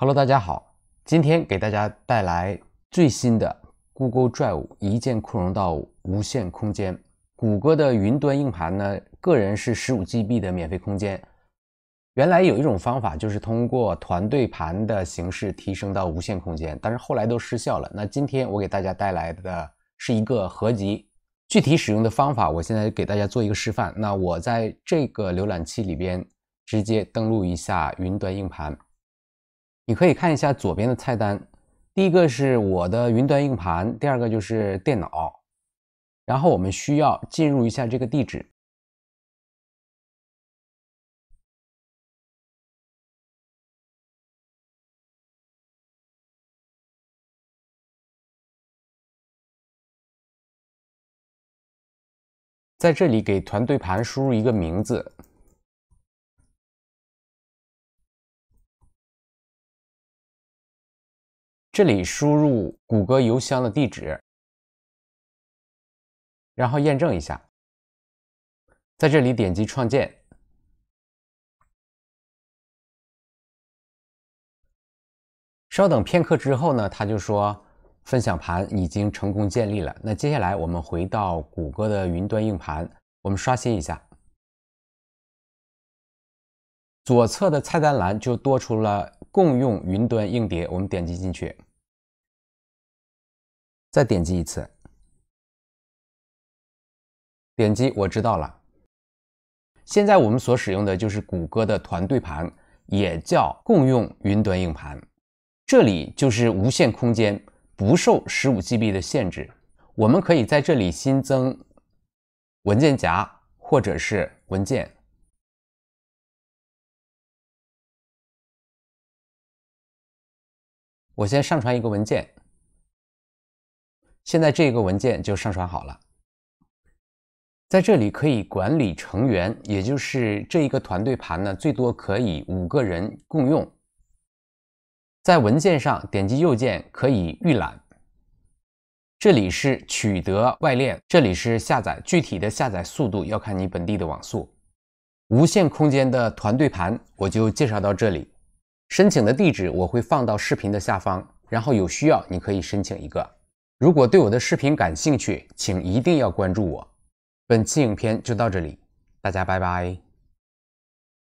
Hello，大家好，今天给大家带来最新的 Google Drive 一键扩容到无限空间。谷歌的云端硬盘呢，个人是十五 GB 的免费空间。原来有一种方法，就是通过团队盘的形式提升到无限空间，但是后来都失效了。那今天我给大家带来的是一个合集，具体使用的方法，我现在给大家做一个示范。那我在这个浏览器里边直接登录一下云端硬盘。你可以看一下左边的菜单，第一个是我的云端硬盘，第二个就是电脑。然后我们需要进入一下这个地址，在这里给团队盘输入一个名字。这里输入谷歌邮箱的地址，然后验证一下，在这里点击创建。稍等片刻之后呢，它就说分享盘已经成功建立了。那接下来我们回到谷歌的云端硬盘，我们刷新一下，左侧的菜单栏就多出了“共用云端硬碟”，我们点击进去。再点击一次，点击我知道了。现在我们所使用的就是谷歌的团队盘，也叫共用云端硬盘。这里就是无限空间，不受十五 GB 的限制。我们可以在这里新增文件夹或者是文件。我先上传一个文件。现在这个文件就上传好了，在这里可以管理成员，也就是这一个团队盘呢，最多可以五个人共用。在文件上点击右键可以预览，这里是取得外链，这里是下载，具体的下载速度要看你本地的网速。无限空间的团队盘我就介绍到这里，申请的地址我会放到视频的下方，然后有需要你可以申请一个。如果对我的视频感兴趣，请一定要关注我。本期影片就到这里，大家拜拜。